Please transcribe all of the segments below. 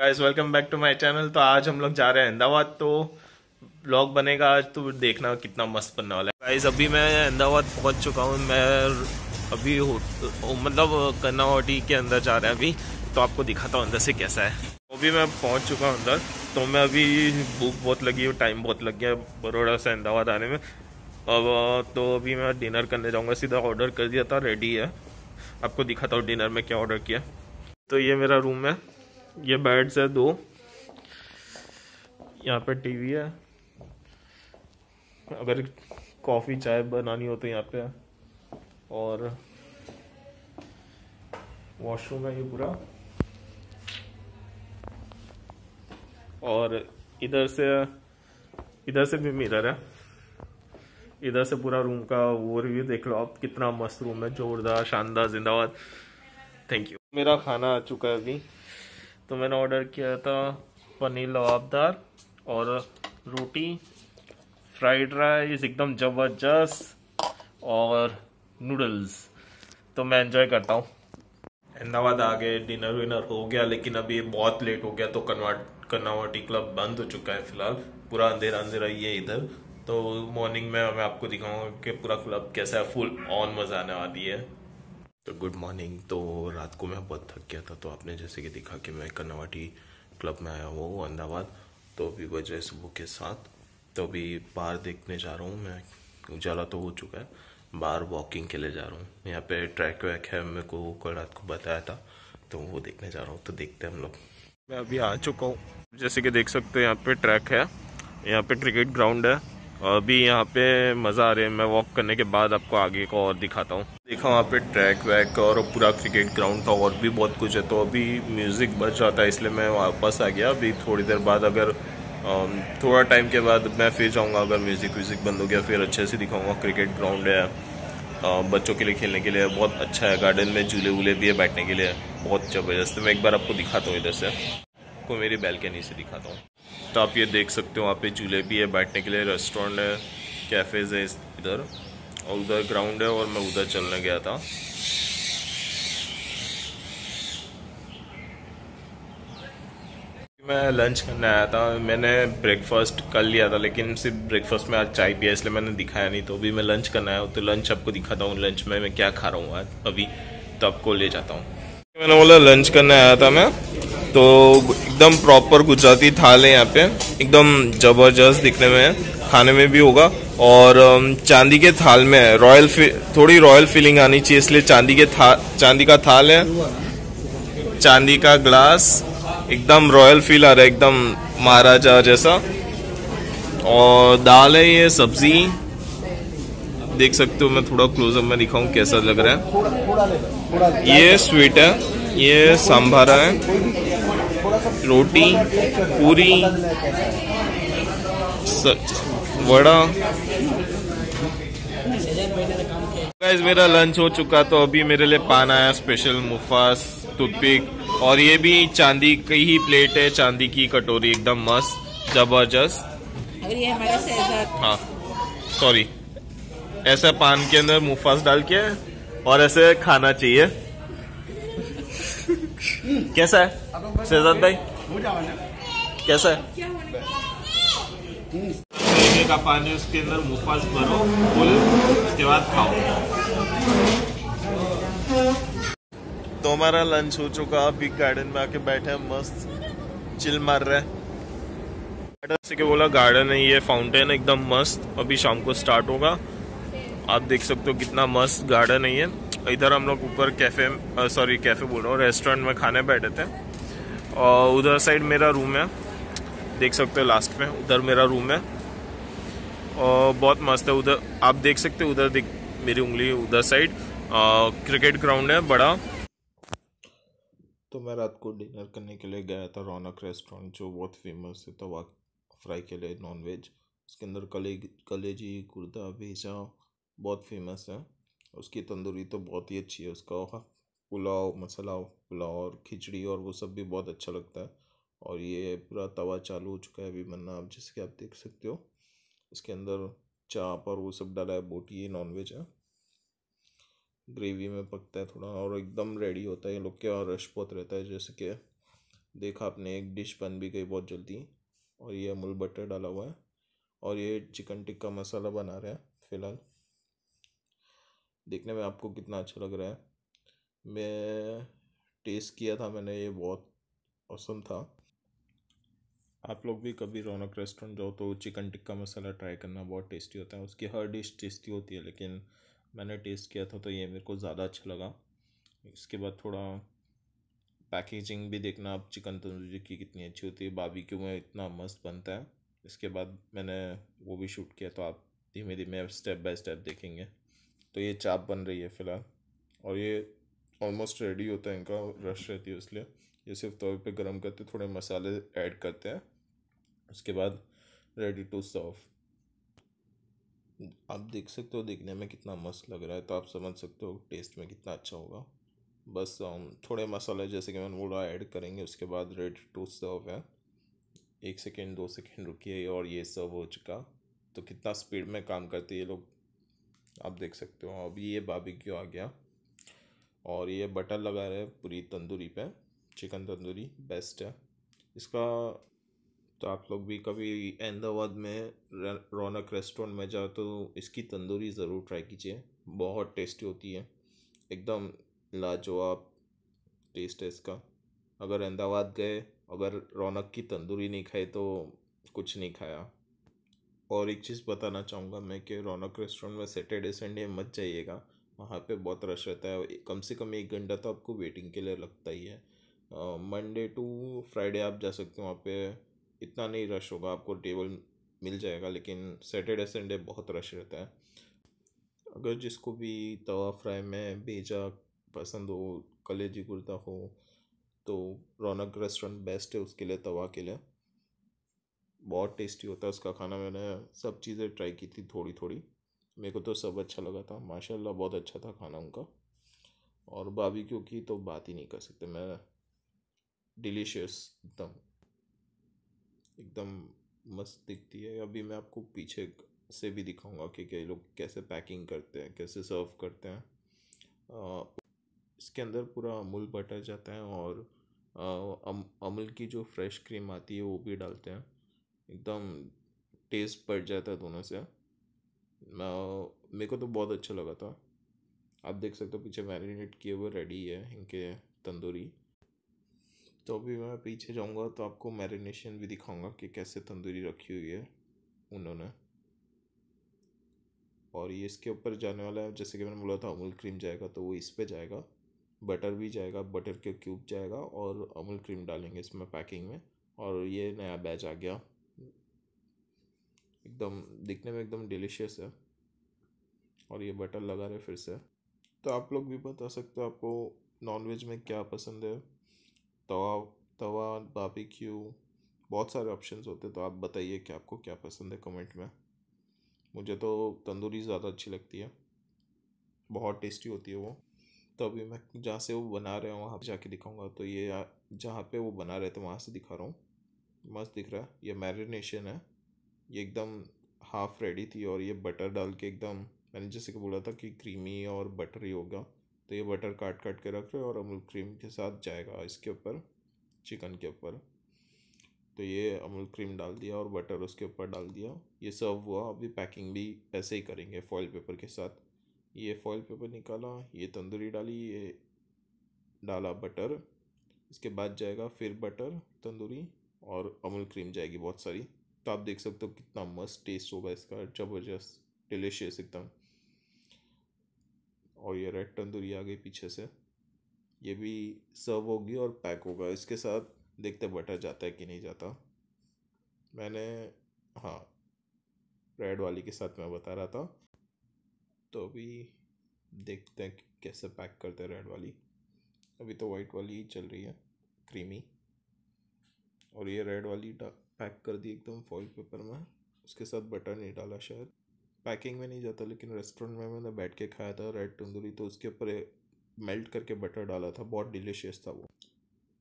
guys welcome back to my channel तो आज हम लोग जा रहे हैं अहमदाबाद तो ब्लॉग बनेगा आज तो देखना कितना मस्त बनने वाला है गाइस अभी मैं अहमदाबाद पहुंच चुका हूं मैं अभी हो, मतलब कन्नावाटी के अंदर जा रहे हैं अभी तो आपको दिखाता हूं अंदर से कैसा है तो अभी मैं पहुँच चुका हूँ अंदर तो मैं अभी भूख बहुत लगी और टाइम बहुत लग गया बड़ोड़ा से अहमदाबाद आने में अब तो अभी मैं डिनर करने जाऊँगा सीधा ऑर्डर कर दिया था रेडी है आपको दिखाता हूँ डिनर में क्या ऑर्डर किया तो ये मेरा रूम है ये बेड्स है दो यहाँ पे टीवी है अगर कॉफ़ी चाय बनानी हो तो यहाँ पे और वॉशरूम है ये पूरा और इधर से इधर से भी मिरर है इधर से पूरा रूम का वो रिव्यू देख लो आप कितना मस्त रूम है जोरदार शानदार जिंदाबाद थैंक यू मेरा खाना आ चुका है अभी तो मैंने ऑर्डर किया था पनीर लवाबदार और रोटी फ्राइड राइस एकदम ज़बरदस्त और नूडल्स तो मैं इन्जॉय करता हूँ अहमदाबाद आ गए डिनर विनर हो गया लेकिन अब ये बहुत लेट हो गया तो कन्वर्ट कन्नावटी क्लब बंद हो चुका है फिलहाल पूरा अंधेरा अंधेरा ही है इधर तो मॉर्निंग में मैं आपको दिखाऊंगा कि पूरा क्लब कैसा है फुल ऑन मज़ा आने वाली है तो गुड मॉर्निंग तो रात को मैं बहुत थक गया था तो आपने जैसे कि देखा कि मैं कन्नावाटी क्लब में आया हुआ हूँ अहमदाबाद तो अभी रहे सुबह के साथ तो अभी बाहर देखने जा रहा हूँ मैं उजाला तो हो चुका है बाहर वॉकिंग के लिए जा रहा हूँ यहाँ पे ट्रैक वैक है मेरे को कल रात को बताया था तो वो देखने जा रहा हूँ तो देखते हैं हम लोग मैं अभी आ चुका हूँ जैसे कि देख सकते हो यहाँ पे ट्रैक है यहाँ पे क्रिकेट ग्राउंड है अभी यहाँ पे मज़ा आ रहा है मैं वॉक करने के बाद आपको आगे को और दिखाता हूँ देखा वहाँ पे ट्रैक वैक और पूरा क्रिकेट ग्राउंड था और भी बहुत कुछ है तो अभी म्यूज़िक बच रहा था इसलिए मैं वापस आ गया अभी थोड़ी देर बाद अगर थोड़ा टाइम के बाद मैं फिर जाऊँगा अगर म्यूज़िक व्यूज़िक बंद हो गया फिर अच्छे से दिखाऊँगा क्रिकेट ग्राउंड है बच्चों के लिए खेलने के लिए बहुत अच्छा है गार्डन में झूले वूले भी है बैठने के लिए बहुत ज़बरदस्त मैं एक बार आपको दिखाता हूँ इधर से आपको मेरी बैल्कनी से दिखाता हूँ तो आप ये देख सकते हो वहाँ पे झूले भी है बैठने के लिए रेस्टोरेंट है कैफ़ेज़ है इधर और उधर ग्राउंड है और मैं उधर चलने गया था मैं लंच करने आया था मैंने ब्रेकफास्ट कर लिया था लेकिन सिर्फ ब्रेकफास्ट में आज चाय पिया इसलिए मैंने दिखाया नहीं तो अभी मैं लंच करने आया तो लंच आपको दिखाता हूँ लंच में मैं क्या खा रहा हूँ आज अभी तो आपको ले जाता हूँ मैंने बोला लंच करने आया था मैं तो एकदम प्रॉपर गुजराती थाल है यहाँ पे एकदम ज़बरदस्त दिखने में खाने में भी होगा और चांदी के थाल में रॉयल थोड़ी रॉयल फीलिंग आनी चाहिए इसलिए चांदी के था चांदी का थाल है चांदी का ग्लास एकदम रॉयल फील आ रहा है एकदम महाराजा जैसा और दाल है ये सब्जी देख सकते हो मैं थोड़ा क्लोजअप में दिखाऊं कैसा लग रहा है ये स्वीट है ये सांभारा है रोटी पूरी बड़ा गाइस मेरा लंच हो चुका तो अभी मेरे लिए पान आया स्पेशल मुफास टूथपिक और ये भी चांदी की ही प्लेट है चांदी की कटोरी एकदम मस्त जबरदस्त हाँ सॉरी ऐसा पान के अंदर मुफास डाल के और ऐसे खाना चाहिए कैसा है शहजाद भाई कैसा है का पानी उसके अंदर पास भरो फुल उसके बाद खाओ तो हमारा लंच हो चुका है अभी गार्डन में आके बैठे हैं मस्त चिल मार रहे हैं जैसे कि बोला गार्डन है ये फाउंटेन एकदम मस्त अभी शाम को स्टार्ट होगा आप देख सकते हो कितना मस्त गार्डन है ये इधर हम लोग ऊपर कैफ़े सॉरी कैफ़े बोल रहा हूँ रेस्टोरेंट में खाने बैठे थे और उधर साइड मेरा रूम है देख सकते हो लास्ट में उधर मेरा रूम है और बहुत मस्त है उधर आप देख सकते हो उधर देख मेरी उंगली उधर साइड क्रिकेट ग्राउंड है बड़ा तो मैं रात को डिनर करने के लिए गया था रौनक रेस्टोरेंट जो बहुत फेमस है तवा फ्राई के लिए नॉन वेज उसके अंदर कले कलेजी कुर्दा भेजा बहुत फेमस है उसकी तंदूरी तो बहुत ही अच्छी है उसका पुलाव मसाला पुलाव और खिचड़ी और वो सब भी बहुत अच्छा लगता है और ये पूरा तवा चालू हो चुका है अभी बनना आप जैसे कि आप देख सकते हो इसके अंदर चाप और वो सब डाला है बोटी ये नॉनवेज है ग्रेवी में पकता है थोड़ा और एकदम रेडी होता है ये लोग के और रश बहुत रहता है जैसे कि देखा आपने एक डिश बन भी गई बहुत जल्दी और ये अमूल बटर डाला हुआ है और ये चिकन टिक्का मसाला बना रहे हैं फ़िलहाल देखने में आपको कितना अच्छा लग रहा है मैं टेस्ट किया था मैंने ये बहुत औसम था आप लोग भी कभी रौनक रेस्टोरेंट जाओ तो चिकन टिक्का मसाला ट्राई करना बहुत टेस्टी होता है उसकी हर डिश टेस्टी होती है लेकिन मैंने टेस्ट किया था तो ये मेरे को ज़्यादा अच्छा लगा इसके बाद थोड़ा पैकेजिंग भी देखना आप चिकन तंदूरी की कितनी अच्छी होती है बाबी क्यों में इतना मस्त बनता है इसके बाद मैंने वो भी शूट किया तो आप धीमे धीमे स्टेप बाय स्टेप देखेंगे तो ये चाप बन रही है फ़िलहाल और ये ऑलमोस्ट रेडी होता है इनका रश रहती है इसलिए ये सिर्फ तवे पे गरम करते थोड़े मसाले ऐड करते हैं उसके बाद रेडी टू सर्व आप देख सकते हो देखने में कितना मस्त लग रहा है तो आप समझ सकते हो टेस्ट में कितना अच्छा होगा बस थोड़े मसाले जैसे कि मैंने बोला ऐड करेंगे उसके बाद रेडी टू सर्व है एक सेकेंड दो सेकेंड रुकी और ये सर्व हो चुका तो कितना स्पीड में काम करते ये लोग आप देख सकते हो अब ये क्यों आ गया और ये बटर लगा रहे पूरी तंदूरी पे चिकन तंदूरी बेस्ट है इसका तो आप लोग भी कभी अहमदाबाद में रौनक रेस्टोरेंट में जाओ तो इसकी तंदूरी ज़रूर ट्राई कीजिए बहुत टेस्टी होती है एकदम लाजवाब टेस्ट है इसका अगर अहमदाबाद गए अगर रौनक की तंदूरी नहीं खाई तो कुछ नहीं खाया और एक चीज़ बताना चाहूँगा मैं कि रौनक रेस्टोरेंट में सैटरडे संडे मत जाइएगा वहाँ पे बहुत रश रहता है कम से कम एक घंटा तो आपको वेटिंग के लिए लगता ही है मंडे टू फ्राइडे आप जा सकते हो वहाँ पे इतना नहीं रश होगा आपको टेबल मिल जाएगा लेकिन सैटरडे संडे बहुत रश रहता है अगर जिसको भी तवा फ्राई में भेजा पसंद हो कलेजी कुर्ता हो तो रौनक रेस्टोरेंट बेस्ट है उसके लिए तवा के लिए बहुत टेस्टी होता है उसका खाना मैंने सब चीज़ें ट्राई की थी थोड़ी थोड़ी मेरे को तो सब अच्छा लगा था माशाल्लाह बहुत अच्छा था खाना उनका और बाबी की तो बात ही नहीं कर सकते मैं डिलीशियस एकदम एकदम मस्त दिखती है अभी मैं आपको पीछे से भी दिखाऊंगा कि कई लोग कैसे पैकिंग करते हैं कैसे सर्व करते हैं आ, इसके अंदर पूरा अमूल बटर जाता है और आ, अम, अमूल की जो फ्रेश क्रीम आती है वो भी डालते हैं एकदम टेस्ट बढ़ जाता है दोनों से मेरे को तो बहुत अच्छा लगा था आप देख सकते हो पीछे मैरिनेट किए हुए रेडी है इनके तंदूरी तो अभी मैं पीछे जाऊंगा तो आपको मैरिनेशन भी दिखाऊंगा कि कैसे तंदूरी रखी हुई है उन्होंने और ये इसके ऊपर जाने वाला है जैसे कि मैंने बोला था अमूल क्रीम जाएगा तो वो इस पर जाएगा बटर भी जाएगा बटर के क्यूब जाएगा और अमूल क्रीम डालेंगे इसमें पैकिंग में और ये नया बैच आ गया एकदम दिखने में एकदम डिलीशियस है और ये बटर लगा रहे फिर से तो आप लोग भी बता सकते हो आपको नॉनवेज में क्या पसंद है तवा तवा बाबिक्यू बहुत सारे ऑप्शंस होते हैं तो आप बताइए कि आपको क्या पसंद है कमेंट में मुझे तो तंदूरी ज़्यादा अच्छी लगती है बहुत टेस्टी होती है वो तो अभी मैं जहाँ से वो बना रहे हैं वहाँ जाके दिखाऊंगा तो ये जहाँ पे वो बना रहे थे तो वहाँ से दिखा रहा हूँ मस्त दिख रहा है ये मैरिनेशन है ये एकदम हाफ रेडी थी और ये बटर डाल के एकदम मैंने जैसे कि बोला था कि क्रीमी और बटर ही होगा तो ये बटर काट काट के रख रहे और अमूल क्रीम के साथ जाएगा इसके ऊपर चिकन के ऊपर तो ये अमूल क्रीम डाल दिया और बटर उसके ऊपर डाल दिया ये सर्व हुआ अभी पैकिंग भी ऐसे ही करेंगे फॉइल पेपर के साथ ये फॉइल पेपर निकाला ये तंदूरी डाली ये डाला बटर इसके बाद जाएगा फिर बटर तंदूरी और अमूल क्रीम जाएगी बहुत सारी तो आप देख सकते हो कितना मस्त टेस्ट होगा इसका ज़बरदस्त डिलिशियस एकदम और ये रेड तंदूरी आ गई पीछे से ये भी सर्व होगी और पैक होगा इसके साथ देखते बटर जाता है कि नहीं जाता मैंने हाँ रेड वाली के साथ मैं बता रहा था तो अभी देखते हैं कैसे पैक करते हैं रेड वाली अभी तो वाइट वाली ही चल रही है क्रीमी और ये रेड वाली पैक कर दी एकदम फॉइल पेपर में उसके साथ बटर नहीं डाला शायद पैकिंग में नहीं जाता लेकिन रेस्टोरेंट में मैंने बैठ के खाया था रेड तंदूरी तो उसके ऊपर मेल्ट करके बटर डाला था बहुत डिलीशियस था वो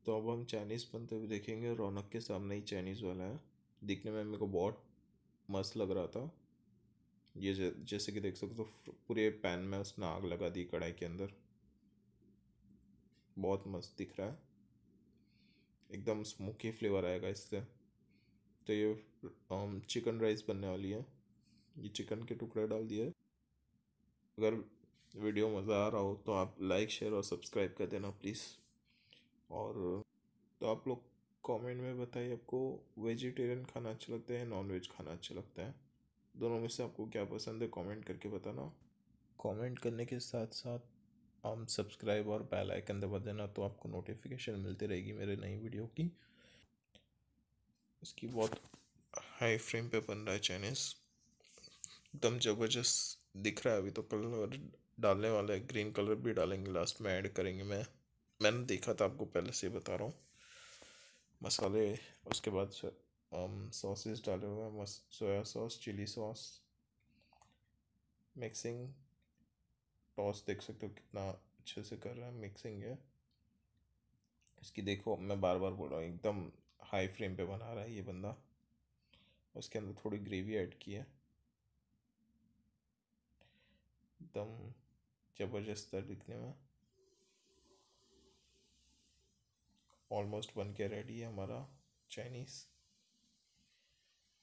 तो अब हम चाइनीज़ बनते हुए देखेंगे रौनक के सामने ही चाइनीज़ वाला है दिखने में मेरे को बहुत मस्त लग रहा था ये जैसे कि देख सकते हो पूरे पैन में उसने आग लगा दी कढ़ाई के अंदर बहुत मस्त दिख रहा है एकदम स्मोकी फ्लेवर आएगा इससे तो ये चिकन राइस बनने वाली है ये चिकन के टुकड़े डाल दिए अगर वीडियो मज़ा आ रहा हो तो आप लाइक शेयर और सब्सक्राइब कर देना प्लीज़ और तो आप लोग कमेंट में बताइए आपको वेजिटेरियन खाना अच्छा लगता है नॉन वेज खाना अच्छा लगता है दोनों में से आपको क्या पसंद है कमेंट करके बताना कमेंट करने के साथ साथ आप सब्सक्राइब और बेल आइकन दबा देना तो आपको नोटिफिकेशन मिलती रहेगी मेरे नई वीडियो की इसकी बहुत हाई फ्रेम पे बन रहा है चाइनीज एकदम ज़बरदस्त दिख रहा है अभी तो कलर डालने वाला है ग्रीन कलर भी डालेंगे लास्ट में ऐड करेंगे मैं मैंने देखा था आपको पहले से बता रहा हूँ मसाले उसके बाद सॉसेस um, डाले हुए हैं soya sauce chilli sauce mixing toss देख सकते हो कितना अच्छे से कर रहा है मिक्सिंग है इसकी देखो मैं बार बार बोल रहा हूँ एकदम हाई फ्लेम पे बना रहा है ये बंदा उसके अंदर थोड़ी ग्रेवी ऐड की है एकदम ज़बरदस्त है दिखने में ऑलमोस्ट बन के रेडी है हमारा चाइनीज़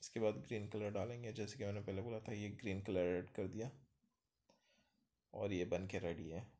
इसके बाद ग्रीन कलर डालेंगे जैसे कि मैंने पहले बोला था ये ग्रीन कलर ऐड कर दिया और ये बन के रेडी है